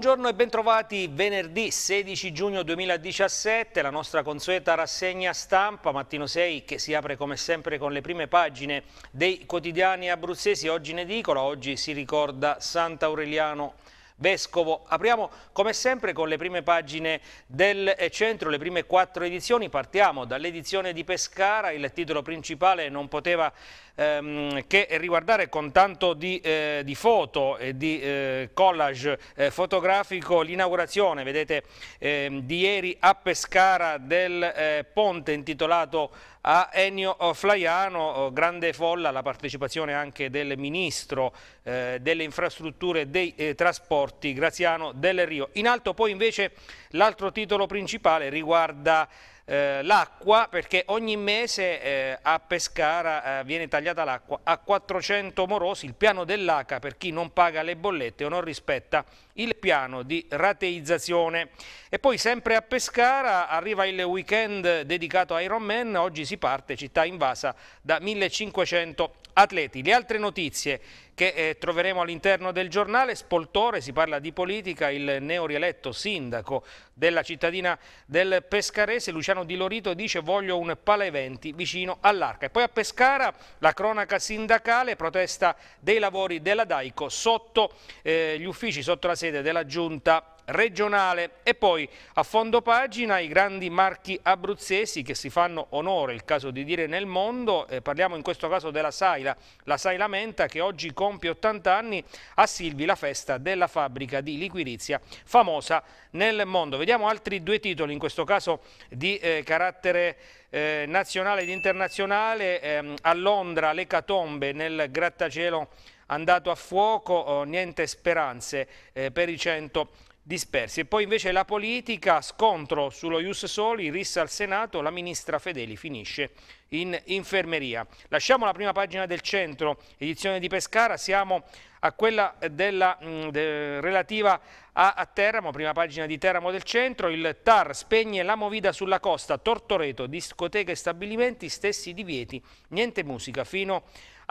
Buongiorno e bentrovati venerdì 16 giugno 2017, la nostra consueta rassegna stampa Mattino 6 che si apre come sempre con le prime pagine dei quotidiani abruzzesi, oggi in edicola, oggi si ricorda Sant'Aureliano Vescovo. Apriamo come sempre con le prime pagine del centro, le prime quattro edizioni. Partiamo dall'edizione di Pescara, il titolo principale non poteva ehm, che riguardare con tanto di, eh, di foto e di eh, collage eh, fotografico l'inaugurazione, vedete, ehm, di ieri a Pescara del eh, ponte intitolato a Ennio Flaiano, oh, grande folla la partecipazione anche del Ministro eh, delle Infrastrutture e dei eh, Trasporti, Graziano Del Rio. In alto poi invece l'altro titolo principale riguarda eh, l'acqua perché ogni mese eh, a Pescara eh, viene tagliata l'acqua a 400 morosi, il piano dell'ACA per chi non paga le bollette o non rispetta il piano di rateizzazione. E poi sempre a Pescara arriva il weekend dedicato a Ironman, oggi si parte città invasa da 1500 atleti. Le altre notizie che eh, troveremo all'interno del giornale, Spoltore, si parla di politica, il neorieletto sindaco della cittadina del Pescarese, Luciano Di Lorito, dice voglio un palaeventi vicino all'Arca. E poi a Pescara la cronaca sindacale, protesta dei lavori della Daico sotto eh, gli uffici, sotto la sede sede della Giunta regionale e poi a fondo pagina i grandi marchi abruzzesi che si fanno onore, il caso di dire nel mondo, eh, parliamo in questo caso della Saila, la Saila Menta che oggi compie 80 anni a Silvi la festa della fabbrica di liquirizia famosa nel mondo. Vediamo altri due titoli in questo caso di eh, carattere eh, nazionale ed internazionale, ehm, a Londra l'ecatombe nel grattacielo andato a fuoco, oh, niente speranze eh, per i 100 dispersi. E poi invece la politica, scontro sullo Ius Soli, rissa al Senato, la ministra Fedeli finisce in infermeria. Lasciamo la prima pagina del centro, edizione di Pescara, siamo a quella eh, della, mm, de, relativa a, a, Teramo, prima pagina di Teramo del centro, il TAR spegne la movida sulla costa, Tortoreto, discoteche e stabilimenti, stessi divieti, niente musica fino a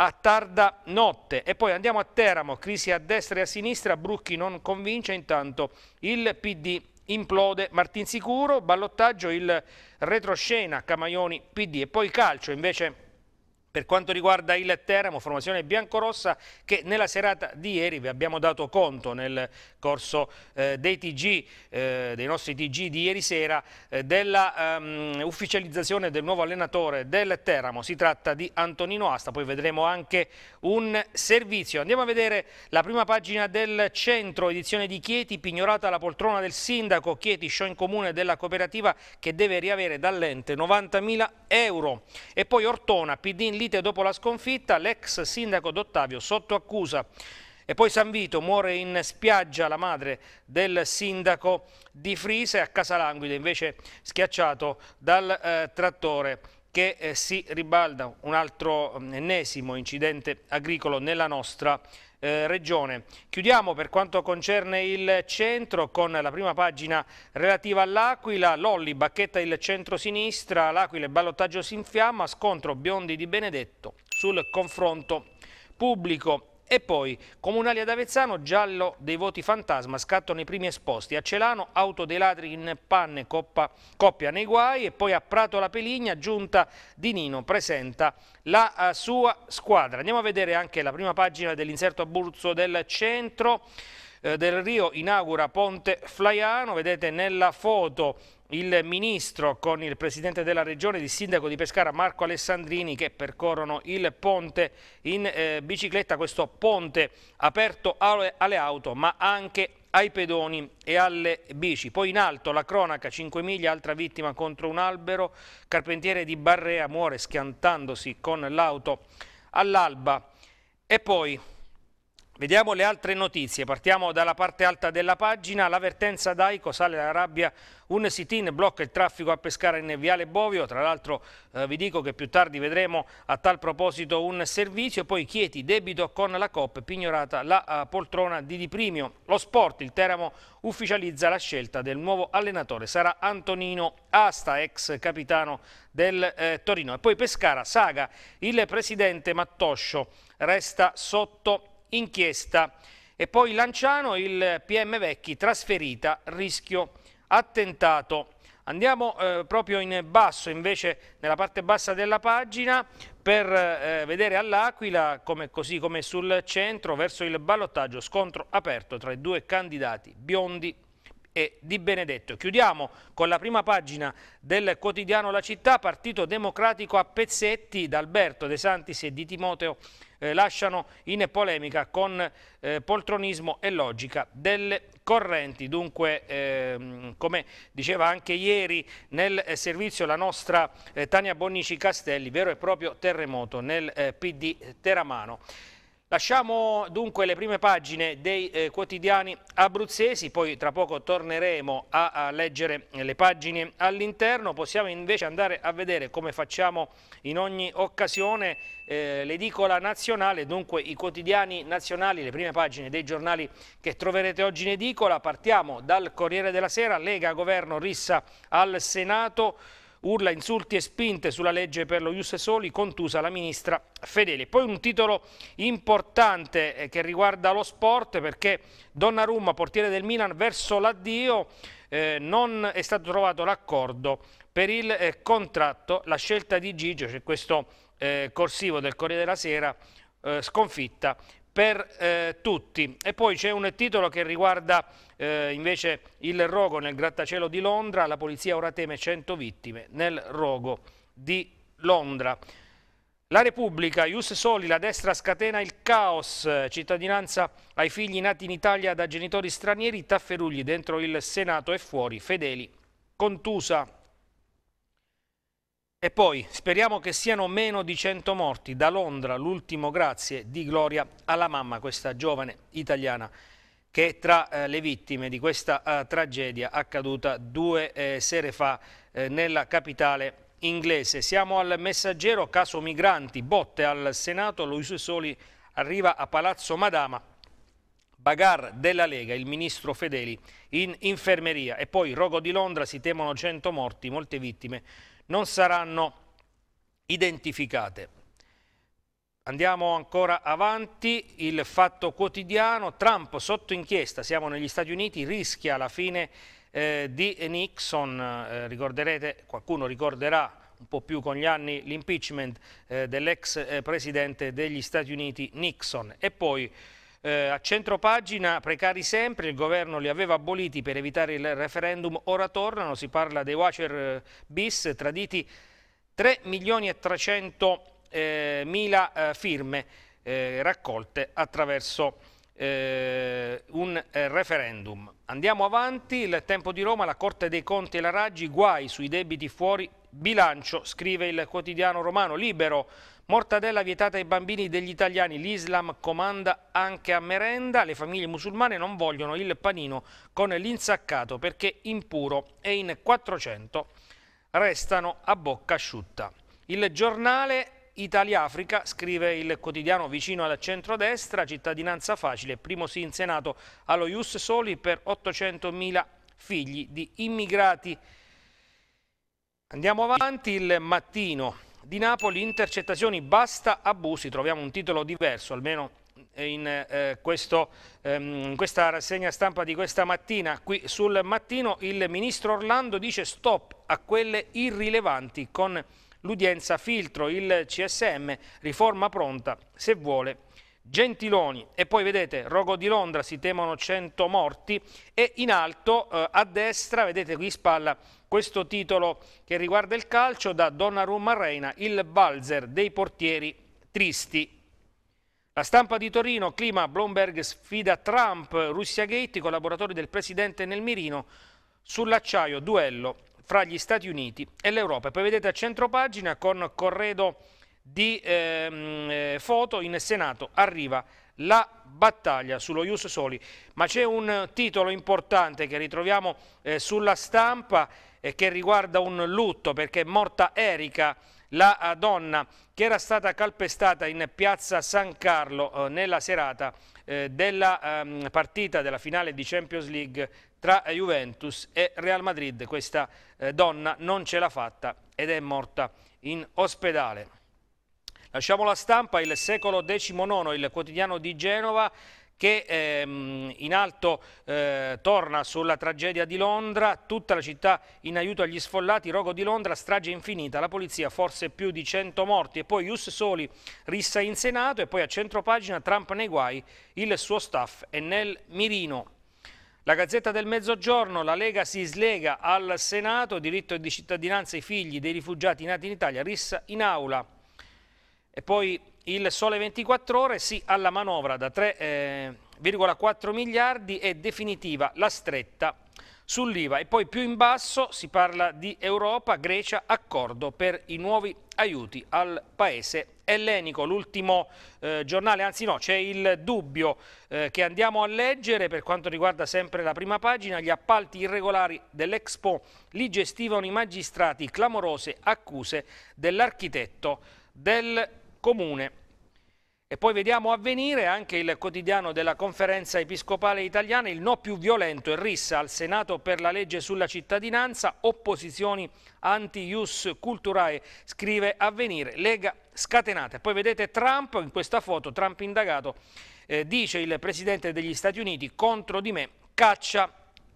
a tarda notte. E poi andiamo a Teramo, crisi a destra e a sinistra, Brucchi non convince, intanto il PD implode Martin Sicuro, ballottaggio il retroscena Camaioni PD e poi calcio invece per quanto riguarda il Teramo, formazione biancorossa che nella serata di ieri vi abbiamo dato conto nel corso eh, dei, TG, eh, dei nostri TG di ieri sera, eh, della um, ufficializzazione del nuovo allenatore del Teramo. Si tratta di Antonino Asta, poi vedremo anche un servizio. Andiamo a vedere la prima pagina del centro, edizione di Chieti, pignorata la poltrona del sindaco Chieti, show in comune della cooperativa che deve riavere dall'ente 90.000 euro. E poi Ortona, PD in lite dopo la sconfitta, l'ex sindaco d'Ottavio sotto accusa. E poi San Vito muore in spiaggia la madre del sindaco di Frise a Casalanguide, invece schiacciato dal eh, trattore che eh, si ribalda un altro mm, ennesimo incidente agricolo nella nostra città eh, regione. Chiudiamo per quanto concerne il centro con la prima pagina relativa all'Aquila, Lolli bacchetta il centro-sinistra, l'Aquila e ballottaggio si infiamma, scontro Biondi di Benedetto sul confronto pubblico. E poi Comunali ad Avezzano, giallo dei voti fantasma, scattano i primi esposti. A Celano, auto dei ladri in panne, coppa, coppia nei guai. E poi a Prato la Peligna, giunta di Nino presenta la eh, sua squadra. Andiamo a vedere anche la prima pagina dell'inserto Abruzzo del centro. Eh, del Rio inaugura Ponte Flaiano, vedete nella foto il ministro con il presidente della regione e il sindaco di Pescara Marco Alessandrini che percorrono il ponte in eh, bicicletta, questo ponte aperto alle, alle auto ma anche ai pedoni e alle bici. Poi in alto la cronaca, 5 miglia, altra vittima contro un albero, carpentiere di Barrea muore schiantandosi con l'auto all'alba e poi Vediamo le altre notizie, partiamo dalla parte alta della pagina, l'avvertenza d'Aico sale la rabbia, un sit-in blocca il traffico a Pescara in Viale Bovio, tra l'altro eh, vi dico che più tardi vedremo a tal proposito un servizio, poi Chieti debito con la COP, pignorata la uh, poltrona di Di Primio, lo sport, il Teramo ufficializza la scelta del nuovo allenatore, sarà Antonino Asta, ex capitano del eh, Torino e poi Pescara, Saga, il presidente Mattoscio resta sotto inchiesta. E poi Lanciano, il PM Vecchi, trasferita, rischio attentato. Andiamo eh, proprio in basso, invece nella parte bassa della pagina, per eh, vedere all'Aquila, come, così come sul centro, verso il ballottaggio, scontro aperto tra i due candidati biondi e Di Benedetto. Chiudiamo con la prima pagina del quotidiano La Città, Partito Democratico a pezzetti, d'Alberto De Santis e di Timoteo eh, lasciano in polemica con eh, poltronismo e logica delle correnti. Dunque, ehm, come diceva anche ieri nel eh, servizio la nostra eh, Tania Bonnici Castelli, vero e proprio terremoto nel eh, PD Teramano. Lasciamo dunque le prime pagine dei eh, quotidiani abruzzesi, poi tra poco torneremo a, a leggere le pagine all'interno, possiamo invece andare a vedere come facciamo in ogni occasione eh, l'edicola nazionale, dunque i quotidiani nazionali, le prime pagine dei giornali che troverete oggi in edicola. Partiamo dal Corriere della Sera, Lega, Governo, Rissa al Senato urla insulti e spinte sulla legge per lo Ius Soli, contusa la ministra Fedele. Poi un titolo importante eh, che riguarda lo sport perché Donnarumma, portiere del Milan, verso l'addio eh, non è stato trovato l'accordo per il eh, contratto, la scelta di Gigio, c'è cioè questo eh, corsivo del Corriere della Sera, eh, sconfitta per eh, tutti. E poi c'è un titolo che riguarda eh, invece il rogo nel grattacielo di Londra, la polizia ora teme 100 vittime nel rogo di Londra. La Repubblica, Ius Soli, la destra scatena il caos, cittadinanza ai figli nati in Italia da genitori stranieri, tafferugli dentro il Senato e fuori, fedeli, contusa e poi speriamo che siano meno di 100 morti. Da Londra l'ultimo grazie di gloria alla mamma, questa giovane italiana che è tra eh, le vittime di questa eh, tragedia accaduta due eh, sere fa eh, nella capitale inglese. Siamo al messaggero, caso migranti, botte al Senato, Luis Soli arriva a Palazzo Madama. Bagar della Lega, il ministro Fedeli, in infermeria e poi Rogo di Londra si temono 100 morti, molte vittime non saranno identificate. Andiamo ancora avanti, il fatto quotidiano, Trump sotto inchiesta, siamo negli Stati Uniti, rischia la fine eh, di Nixon, eh, ricorderete, qualcuno ricorderà un po' più con gli anni l'impeachment eh, dell'ex eh, presidente degli Stati Uniti Nixon e poi eh, a pagina, precari sempre, il governo li aveva aboliti per evitare il referendum, ora tornano, si parla dei voucher eh, bis, traditi 3 milioni e 300 eh, mila eh, firme eh, raccolte attraverso eh, un referendum. Andiamo avanti, il tempo di Roma, la Corte dei Conti e la Raggi, guai sui debiti fuori bilancio, scrive il quotidiano romano libero, Mortadella vietata ai bambini degli italiani, l'Islam comanda anche a merenda, le famiglie musulmane non vogliono il panino con l'insaccato perché impuro e in 400 restano a bocca asciutta. Il giornale Italia-Africa, scrive il quotidiano vicino alla centrodestra, cittadinanza facile, primo sì in Senato allo Ius Soli per 800.000 figli di immigrati. Andiamo avanti il mattino di Napoli, intercettazioni, basta abusi, troviamo un titolo diverso, almeno eh, in, eh, questo, ehm, questa rassegna stampa di questa mattina. Qui sul mattino il ministro Orlando dice stop a quelle irrilevanti con l'udienza filtro, il CSM, riforma pronta se vuole. Gentiloni e poi vedete Rogo di Londra si temono 100 morti e in alto eh, a destra vedete qui spalla questo titolo che riguarda il calcio da Donnarumma Reina, il Balzer dei portieri tristi. La stampa di Torino, clima, Bloomberg sfida Trump, Russia Gate, collaboratori del presidente nel mirino, sull'acciaio, duello fra gli Stati Uniti e l'Europa. Poi vedete a centro pagina con corredo di ehm, eh, foto in Senato arriva la battaglia sullo Ius Soli, ma c'è un titolo importante che ritroviamo eh, sulla stampa e che riguarda un lutto perché è morta Erika, la eh, donna che era stata calpestata in piazza San Carlo eh, nella serata eh, della eh, partita della finale di Champions League tra Juventus e Real Madrid. Questa eh, donna non ce l'ha fatta ed è morta in ospedale. Lasciamo la stampa, il secolo XIX, il quotidiano di Genova che ehm, in alto eh, torna sulla tragedia di Londra, tutta la città in aiuto agli sfollati, rogo di Londra, strage infinita, la polizia forse più di 100 morti e poi Ius Soli rissa in Senato e poi a centropagina Trump nei guai, il suo staff è nel mirino. La Gazzetta del Mezzogiorno, la Lega si slega al Senato, diritto di cittadinanza ai figli dei rifugiati nati in Italia, rissa in aula. E poi il Sole 24 Ore sì alla manovra da 3,4 eh, miliardi è definitiva la stretta sull'IVA e poi più in basso si parla di Europa, Grecia, accordo per i nuovi aiuti al paese ellenico. L'ultimo eh, giornale, anzi no, c'è il dubbio eh, che andiamo a leggere per quanto riguarda sempre la prima pagina. Gli appalti irregolari dell'Expo li gestivano i magistrati, clamorose accuse dell'architetto del comune. E poi vediamo avvenire anche il quotidiano della conferenza episcopale italiana, il no più violento e rissa al Senato per la legge sulla cittadinanza, opposizioni anti-ius culturae, scrive avvenire, lega scatenata. Poi vedete Trump, in questa foto, Trump indagato, eh, dice il presidente degli Stati Uniti, contro di me, caccia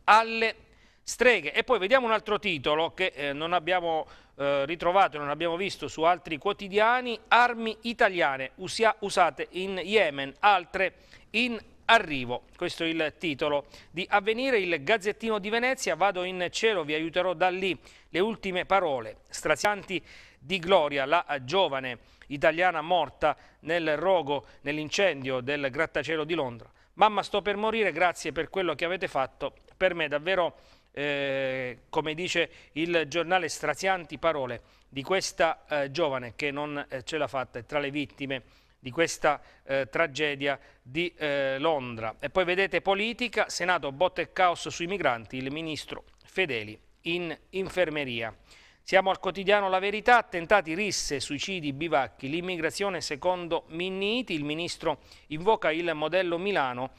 alle Streghe. E poi vediamo un altro titolo che eh, non abbiamo eh, ritrovato, non abbiamo visto su altri quotidiani. Armi italiane usia, usate in Yemen, altre in Arrivo, questo è il titolo di Avvenire, il Gazzettino di Venezia, vado in cielo, vi aiuterò da lì, le ultime parole, strazianti di gloria, la giovane italiana morta nel rogo, nell'incendio del grattacielo di Londra. Mamma sto per morire, grazie per quello che avete fatto, per me davvero eh, come dice il giornale, strazianti parole di questa eh, giovane che non eh, ce l'ha fatta è tra le vittime di questa eh, tragedia di eh, Londra. E poi vedete politica, Senato botte e caos sui migranti, il ministro Fedeli in infermeria. Siamo al quotidiano La Verità, attentati, risse, suicidi, bivacchi, l'immigrazione secondo Minniti, il ministro invoca il modello Milano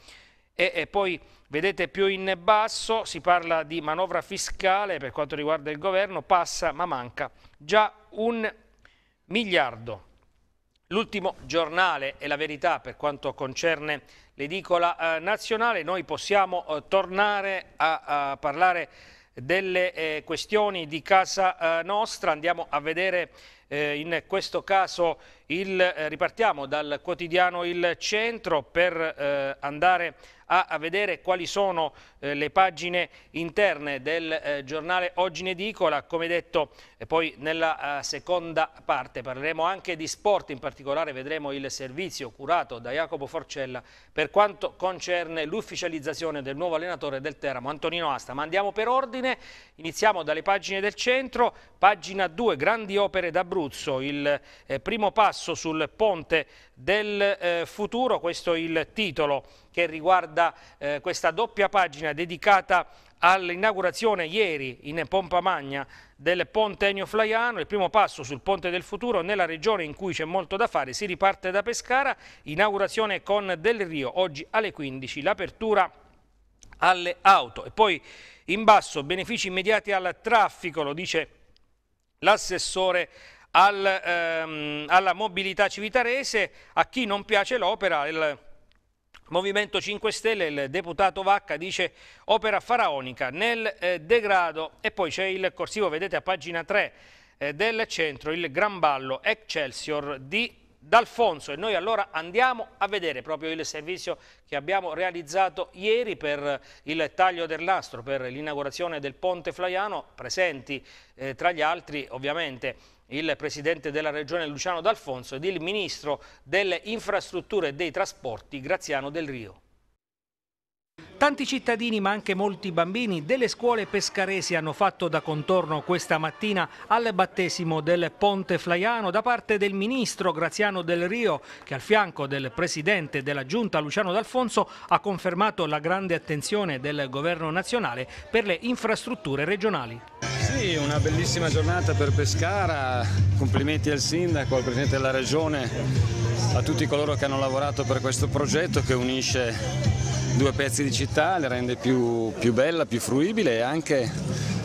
e, e, poi vedete più in basso si parla di manovra fiscale per quanto riguarda il governo, passa ma manca già un miliardo. L'ultimo giornale è la verità per quanto concerne l'edicola eh, nazionale, noi possiamo eh, tornare a, a, parlare delle eh, questioni di casa eh, nostra, andiamo a vedere eh, in questo caso il, eh, ripartiamo dal quotidiano Il Centro per andare a a, a vedere quali sono eh, le pagine interne del eh, giornale Oggi in Edicola. Come detto, eh, poi nella uh, seconda parte parleremo anche di sport, in particolare vedremo il servizio curato da Jacopo Forcella per quanto concerne l'ufficializzazione del nuovo allenatore del Teramo, Antonino Asta. Ma andiamo per ordine, iniziamo dalle pagine del centro, pagina 2, grandi opere d'Abruzzo, il eh, primo passo sul ponte del eh, futuro, questo è il titolo che riguarda eh, questa doppia pagina dedicata all'inaugurazione ieri in pompa magna del ponte Ennio Flaiano, il primo passo sul ponte del futuro nella regione in cui c'è molto da fare, si riparte da Pescara, inaugurazione con Del Rio, oggi alle 15, l'apertura alle auto e poi in basso benefici immediati al traffico, lo dice l'assessore al, ehm, alla mobilità civitarese, a chi non piace l'opera, il Movimento 5 Stelle, il deputato Vacca dice opera faraonica nel eh, degrado e poi c'è il corsivo, vedete a pagina 3 eh, del centro, il gran ballo Excelsior di D'Alfonso e noi allora andiamo a vedere proprio il servizio che abbiamo realizzato ieri per eh, il taglio del lastro, per l'inaugurazione del ponte Flaiano, presenti eh, tra gli altri ovviamente il presidente della regione Luciano D'Alfonso ed il ministro delle infrastrutture e dei trasporti Graziano Del Rio. Tanti cittadini ma anche molti bambini delle scuole pescaresi hanno fatto da contorno questa mattina al battesimo del Ponte Flaiano da parte del ministro Graziano Del Rio che al fianco del presidente della giunta Luciano D'Alfonso ha confermato la grande attenzione del governo nazionale per le infrastrutture regionali. Sì, una bellissima giornata per Pescara, complimenti al sindaco, al presidente della regione, a tutti coloro che hanno lavorato per questo progetto che unisce due pezzi di città, le rende più, più bella, più fruibile e anche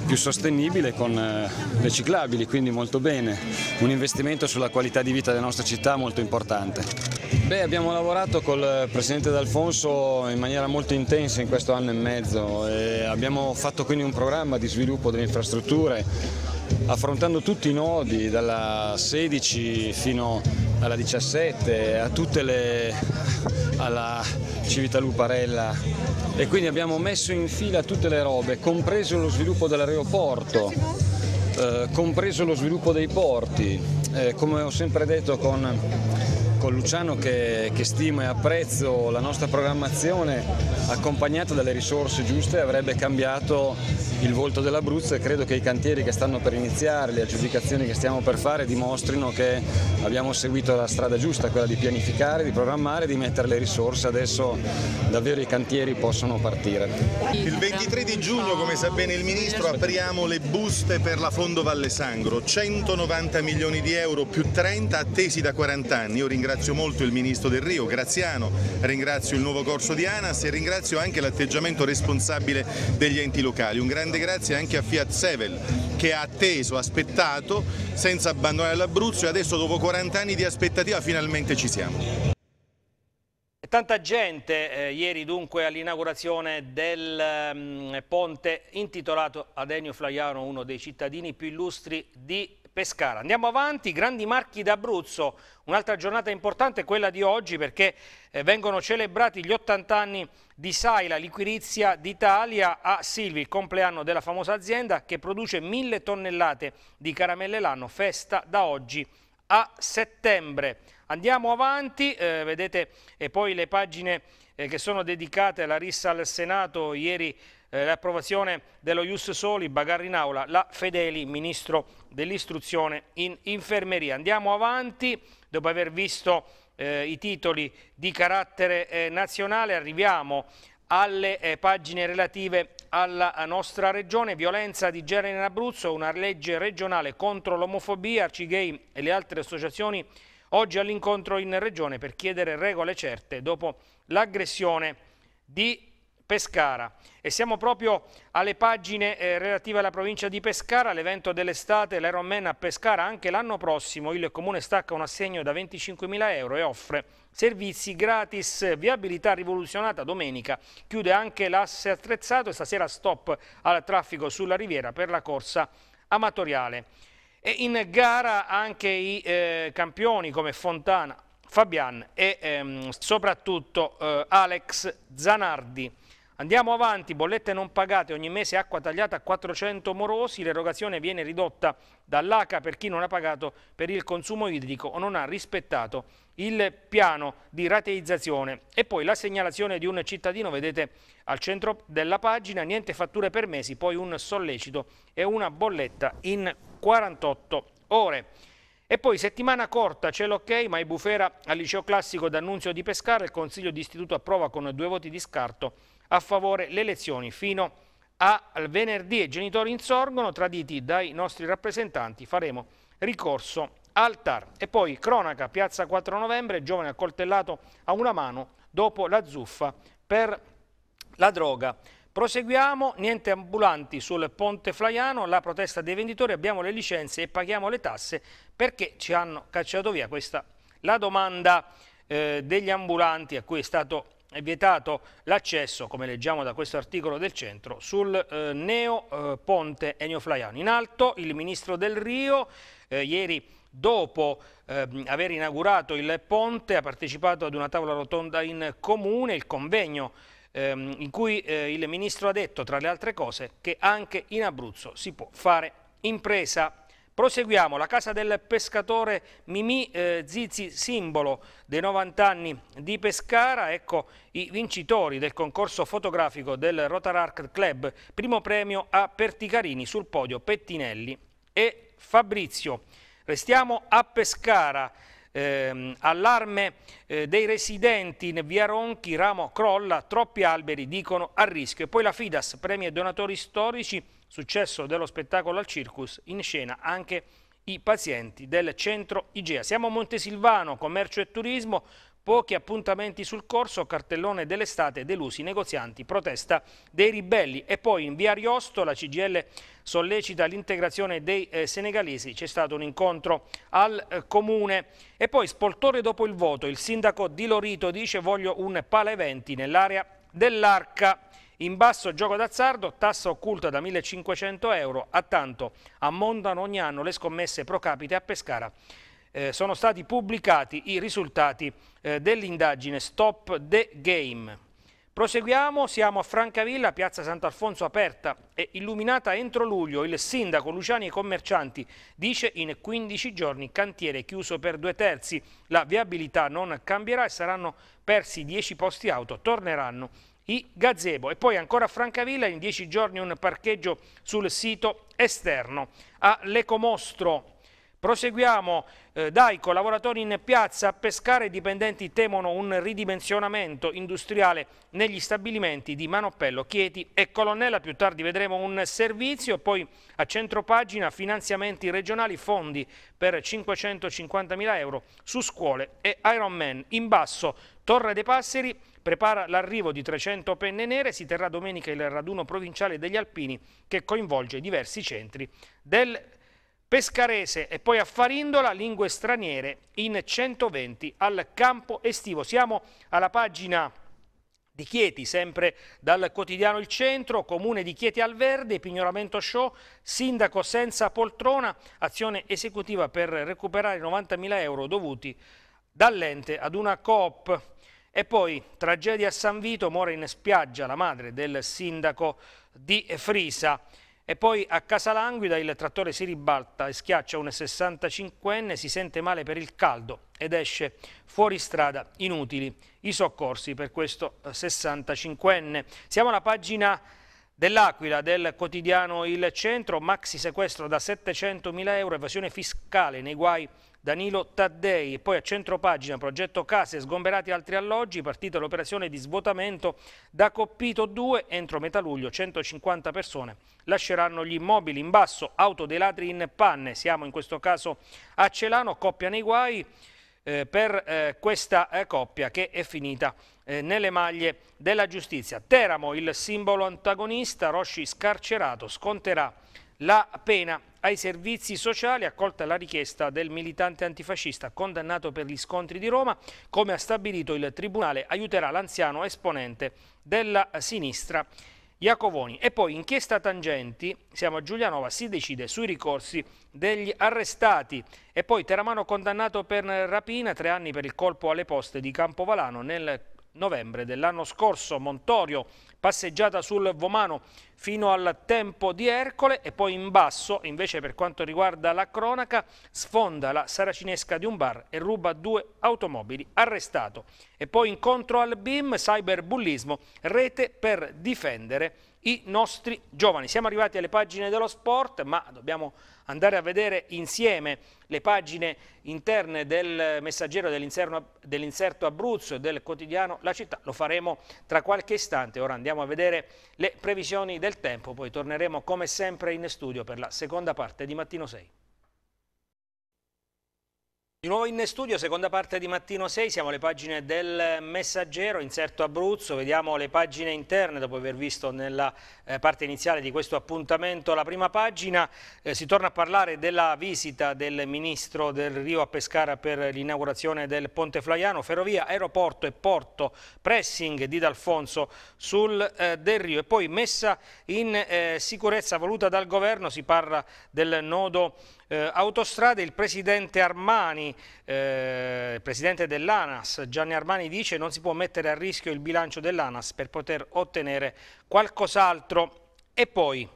più sostenibile con le eh, ciclabili, quindi molto bene. Un investimento sulla qualità di vita della nostra città molto importante. Beh, abbiamo lavorato col Presidente D'Alfonso in maniera molto intensa in questo anno e mezzo. E abbiamo fatto quindi un programma di sviluppo delle infrastrutture affrontando tutti i nodi, dalla 16 fino alla 17, a tutte le, alla Civitaluparella e quindi abbiamo messo in fila tutte le robe, compreso lo sviluppo dell'aeroporto, eh, compreso lo sviluppo dei porti, eh, come ho sempre detto con con Luciano che, che stima e apprezzo la nostra programmazione accompagnata dalle risorse giuste avrebbe cambiato il volto dell'Abruzzo e credo che i cantieri che stanno per iniziare, le aggiudicazioni che stiamo per fare dimostrino che abbiamo seguito la strada giusta, quella di pianificare, di programmare, di mettere le risorse, adesso davvero i cantieri possono partire. Il 23 di giugno, come sa bene il Ministro, apriamo le buste per la Fondo Valle Sangro, 190 milioni di euro più 30 attesi da 40 anni. Io ringrazio ringrazio molto il Ministro del Rio, Graziano, ringrazio il nuovo corso di ANAS e ringrazio anche l'atteggiamento responsabile degli enti locali. Un grande grazie anche a Fiat Sevel che ha atteso, aspettato, senza abbandonare l'Abruzzo e adesso dopo 40 anni di aspettativa finalmente ci siamo. Tanta gente eh, ieri dunque all'inaugurazione del um, ponte intitolato ad Ennio Flaiano, uno dei cittadini più illustri di Pescara. Andiamo avanti, grandi marchi d'Abruzzo, un'altra giornata importante quella di oggi perché eh, vengono celebrati gli 80 anni di Sai, la liquirizia d'Italia a Silvi, il compleanno della famosa azienda che produce mille tonnellate di caramelle l'anno, festa da oggi a settembre. Andiamo avanti, eh, vedete eh, poi le pagine eh, che sono dedicate alla rissa al Senato ieri eh, l'approvazione dello Ius Soli, bagarre in aula, la Fedeli, Ministro dell'Istruzione in Infermeria. Andiamo avanti, dopo aver visto eh, i titoli di carattere eh, nazionale, arriviamo alle eh, pagine relative alla nostra regione, violenza di genere in Abruzzo, una legge regionale contro l'omofobia, Arcigay e le altre associazioni oggi all'incontro in regione per chiedere regole certe dopo l'aggressione di Pescara. E siamo proprio alle pagine eh, relative alla provincia di Pescara, l'evento dell'estate, l'Ironman a Pescara. Anche l'anno prossimo il comune stacca un assegno da 25.000 euro e offre servizi gratis. Viabilità rivoluzionata domenica chiude anche l'asse attrezzato e stasera stop al traffico sulla riviera per la corsa amatoriale. E in gara anche i eh, campioni come Fontana, Fabian e ehm, soprattutto eh, Alex Zanardi. Andiamo avanti, bollette non pagate, ogni mese acqua tagliata a 400 morosi, l'erogazione viene ridotta dall'ACA per chi non ha pagato per il consumo idrico o non ha rispettato il piano di rateizzazione. E poi la segnalazione di un cittadino, vedete al centro della pagina, niente fatture per mesi, poi un sollecito e una bolletta in 48 ore. E poi settimana corta, c'è l'ok, ma è bufera al liceo classico d'annunzio di Pescara, il consiglio di istituto approva con due voti di scarto a favore le elezioni fino al venerdì. I genitori insorgono, traditi dai nostri rappresentanti, faremo ricorso al TAR. E poi cronaca, piazza 4 novembre, giovane accoltellato a una mano dopo la zuffa per la droga. Proseguiamo, niente ambulanti sul Ponte Flaiano, la protesta dei venditori, abbiamo le licenze e paghiamo le tasse perché ci hanno cacciato via. Questa è la domanda eh, degli ambulanti a cui è stato è vietato l'accesso, come leggiamo da questo articolo del centro, sul eh, neo eh, ponte Ennio Flaiano. In alto il ministro del Rio, eh, ieri dopo ehm, aver inaugurato il ponte, ha partecipato ad una tavola rotonda in comune, il convegno ehm, in cui eh, il ministro ha detto, tra le altre cose, che anche in Abruzzo si può fare impresa. Proseguiamo, la casa del pescatore Mimì eh, Zizi, simbolo dei 90 anni di Pescara, ecco i vincitori del concorso fotografico del Rotararc Club, primo premio a Perticarini sul podio Pettinelli e Fabrizio. Restiamo a Pescara. Eh, allarme eh, dei residenti in via Ronchi, ramo crolla, troppi alberi dicono a rischio e poi la Fidas premi i donatori storici successo dello spettacolo al Circus, in scena anche i pazienti del centro IGEA. Siamo a Montesilvano, commercio e turismo, pochi appuntamenti sul corso, cartellone dell'estate, delusi negozianti, protesta dei ribelli. E poi in via Ariosto la CGL sollecita l'integrazione dei eh, senegalesi, c'è stato un incontro al eh, comune. E poi spoltore dopo il voto, il sindaco di Lorito dice voglio un pala eventi nell'area dell'Arca. In basso gioco d'azzardo, tassa occulta da 1.500 euro, a tanto ammontano ogni anno le scommesse pro capite a Pescara. Eh, sono stati pubblicati i risultati eh, dell'indagine Stop the Game. Proseguiamo, siamo a Francavilla, piazza Sant'Alfonso aperta e illuminata entro luglio. Il sindaco Luciani e i commercianti dice in 15 giorni cantiere chiuso per due terzi. La viabilità non cambierà e saranno persi 10 posti auto, torneranno i gazebo e poi ancora a Francavilla in dieci giorni un parcheggio sul sito esterno a Lecomostro. Proseguiamo, eh, Daico, lavoratori in piazza a pescare, i dipendenti temono un ridimensionamento industriale negli stabilimenti di Manopello, Chieti e Colonnella, più tardi vedremo un servizio, poi a centropagina finanziamenti regionali, fondi per 550.000 euro su scuole e Ironman in basso, Torre dei Passeri, prepara l'arrivo di 300 penne nere, si terrà domenica il raduno provinciale degli alpini che coinvolge diversi centri del Pescarese e poi a Farindola, lingue straniere in 120 al campo estivo. Siamo alla pagina di Chieti, sempre dal quotidiano Il Centro, Comune di Chieti al Verde, pignoramento show, sindaco senza poltrona, azione esecutiva per recuperare 90.000 euro dovuti dall'ente ad una coop. E poi, tragedia a San Vito, muore in spiaggia la madre del sindaco di Frisa. E poi a Casa Languida il trattore si ribalta e schiaccia un 65enne, si sente male per il caldo ed esce fuori strada, inutili i soccorsi per questo 65enne. Siamo alla pagina dell'Aquila, del quotidiano Il Centro, maxi sequestro da 700.000 euro, evasione fiscale nei guai Danilo Taddei. poi a centro pagina progetto case, sgomberati altri alloggi, partita l'operazione di svuotamento da Coppito 2. Entro metà luglio 150 persone lasceranno gli immobili. In basso auto dei ladri in panne, siamo in questo caso a Celano, coppia nei guai. Eh, per eh, questa eh, coppia che è finita eh, nelle maglie della giustizia. Teramo, il simbolo antagonista, Rosci scarcerato, sconterà la pena ai servizi sociali accolta la richiesta del militante antifascista condannato per gli scontri di Roma, come ha stabilito il Tribunale, aiuterà l'anziano esponente della sinistra Iacovoni. E poi inchiesta tangenti, siamo a Giulianova, si decide sui ricorsi degli arrestati. E poi Teramano condannato per rapina, tre anni per il colpo alle poste di Campovalano nel novembre dell'anno scorso. Montorio passeggiata sul Vomano fino al tempo di Ercole e poi in basso, invece per quanto riguarda la cronaca, sfonda la saracinesca di un bar e ruba due automobili, arrestato. E poi incontro al BIM, cyberbullismo, rete per difendere i nostri giovani. Siamo arrivati alle pagine dello sport, ma dobbiamo andare a vedere insieme le pagine interne del messaggero dell'inserto Abruzzo e del quotidiano La Città. Lo faremo tra qualche istante. Ora andiamo a vedere le previsioni del tempo, poi torneremo come sempre in studio per la seconda parte di Mattino 6. Di nuovo in studio, seconda parte di Mattino 6, siamo alle pagine del Messaggero, inserto Abruzzo, vediamo le pagine interne dopo aver visto nella eh, parte iniziale di questo appuntamento la prima pagina, eh, si torna a parlare della visita del Ministro del Rio a Pescara per l'inaugurazione del Ponte Flaiano, Ferrovia, Aeroporto e Porto, pressing di D'Alfonso sul eh, Del Rio e poi messa in eh, sicurezza voluta dal Governo, si parla del nodo eh, autostrade il presidente Armani, eh, il presidente dell'ANAS, Gianni Armani dice non si può mettere a rischio il bilancio dell'ANAS per poter ottenere qualcos'altro e poi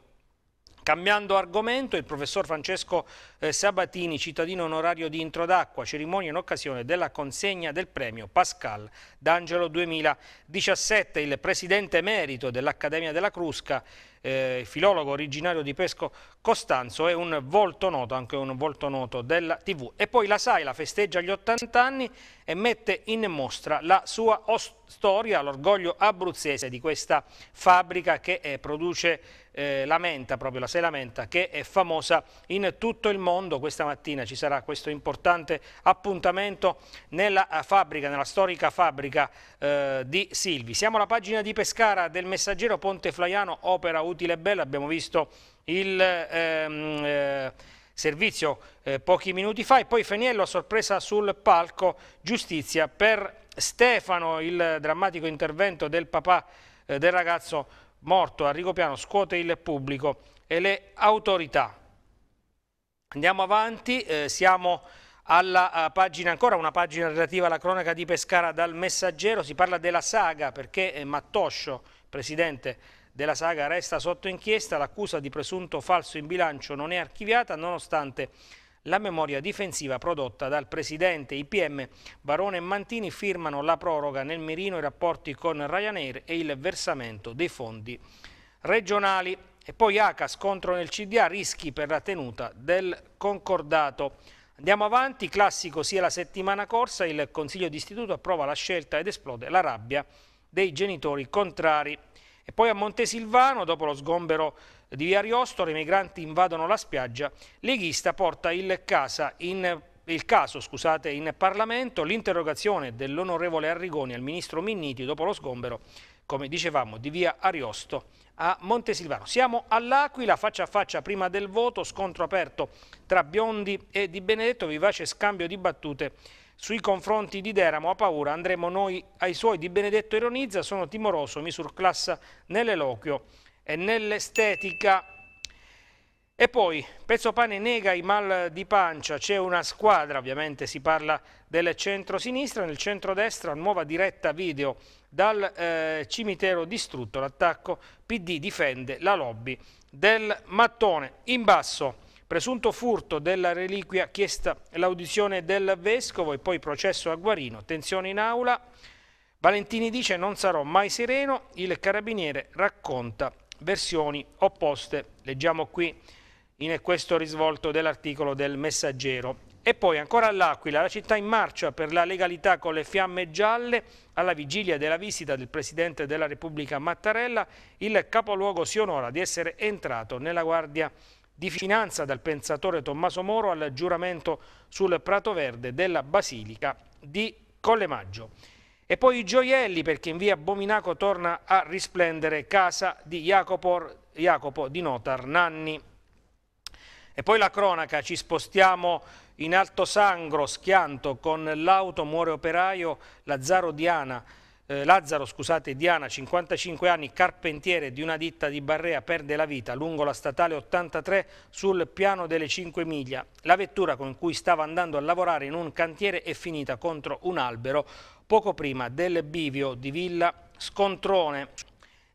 Cambiando argomento, il professor Francesco eh, Sabatini, cittadino onorario di Introdacqua, cerimonia in occasione della consegna del premio Pascal d'Angelo 2017. Il presidente emerito dell'Accademia della Crusca, eh, filologo originario di Pesco Costanzo, è un volto noto, anche un volto noto della TV. E poi la SAI la festeggia gli 80 anni e mette in mostra la sua storia, l'orgoglio abruzzese di questa fabbrica che eh, produce eh, lamenta, proprio la Sei lamenta, che è famosa in tutto il mondo. Questa mattina ci sarà questo importante appuntamento nella eh, fabbrica, nella storica fabbrica eh, di Silvi. Siamo alla pagina di Pescara del messaggero Ponte Flaiano, opera utile e bella, abbiamo visto il... Ehm, eh, servizio eh, pochi minuti fa e poi Feniello a sorpresa sul palco giustizia per Stefano, il drammatico intervento del papà eh, del ragazzo morto a Rigopiano scuote il pubblico e le autorità. Andiamo avanti, eh, siamo alla eh, pagina ancora, una pagina relativa alla cronaca di Pescara dal Messaggero, si parla della saga perché eh, Mattoscio, presidente della saga, resta sotto inchiesta, l'accusa di presunto falso in bilancio non è archiviata nonostante la memoria difensiva prodotta dal presidente I PM Barone e Mantini firmano la proroga nel mirino i rapporti con Ryanair e il versamento dei fondi regionali. E poi ACA scontro nel CDA, rischi per la tenuta del concordato. Andiamo avanti, classico sia la settimana corsa, il Consiglio d'Istituto approva la scelta ed esplode la rabbia dei genitori contrari. E poi a Montesilvano, dopo lo sgombero di via Riostoro, i migranti invadono la spiaggia, leghista porta il, in, il caso scusate, in Parlamento, l'interrogazione dell'onorevole Arrigoni al ministro Minniti dopo lo sgombero, come dicevamo, di via Ariosto a Montesilvano. Siamo all'Aquila, faccia a faccia prima del voto, scontro aperto tra Biondi e Di Benedetto, vivace scambio di battute sui confronti di Deramo ha paura, andremo noi ai suoi, Di Benedetto ironizza, sono timoroso, mi surclassa nell'eloquio e nell'estetica. E poi Pezzo Pane nega i mal di pancia, c'è una squadra, ovviamente si parla del centro-sinistra, nel centro-destra nuova diretta video dal eh, cimitero distrutto, l'attacco PD difende la lobby del mattone. In basso presunto furto della reliquia chiesta l'audizione del vescovo e poi processo a Guarino, tensione in aula, Valentini dice non sarò mai sereno, il carabiniere racconta versioni opposte. Leggiamo qui in questo risvolto dell'articolo del Messaggero. E poi ancora all'Aquila, la città in marcia per la legalità con le fiamme gialle, alla vigilia della visita del Presidente della Repubblica Mattarella, il capoluogo si onora di essere entrato nella Guardia di Finanza dal pensatore Tommaso Moro al giuramento sul Prato Verde della Basilica di Collemaggio. E poi i gioielli perché in via Bominaco torna a risplendere casa di Jacopo, Jacopo di Notar Nanni. E poi la cronaca, ci spostiamo in Alto Sangro, schianto, con l'auto muore operaio Lazzaro Diana. Eh, Lazzaro, scusate, Diana, 55 anni, carpentiere di una ditta di Barrea, perde la vita lungo la statale 83 sul piano delle 5 miglia. La vettura con cui stava andando a lavorare in un cantiere è finita contro un albero poco prima del bivio di Villa Scontrone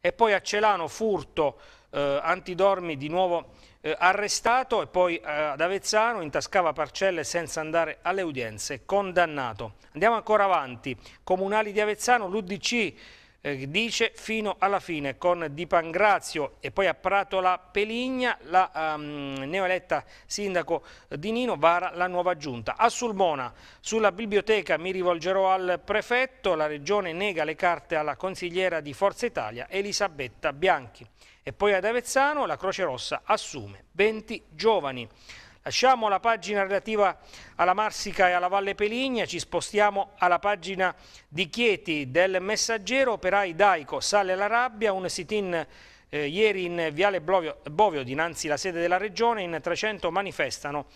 e poi a Celano furto eh, Antidormi di nuovo eh, arrestato e poi eh, ad Avezzano intascava parcelle senza andare alle udienze, condannato. Andiamo ancora avanti, comunali di Avezzano, l'Udc eh, dice fino alla fine con Di Pangrazio e poi a Pratola Peligna la um, neoeletta sindaco di Nino vara la nuova giunta. A Sulmona sulla biblioteca mi rivolgerò al prefetto, la regione nega le carte alla consigliera di Forza Italia Elisabetta Bianchi e poi ad Avezzano la Croce Rossa assume 20 giovani. Lasciamo la pagina relativa alla Marsica e alla Valle Peligna, ci spostiamo alla pagina di Chieti del Messaggero, operai Daico, sale la rabbia, un sit-in eh, ieri in Viale Bovio, Bovio dinanzi alla sede della Regione, in 300 manifestano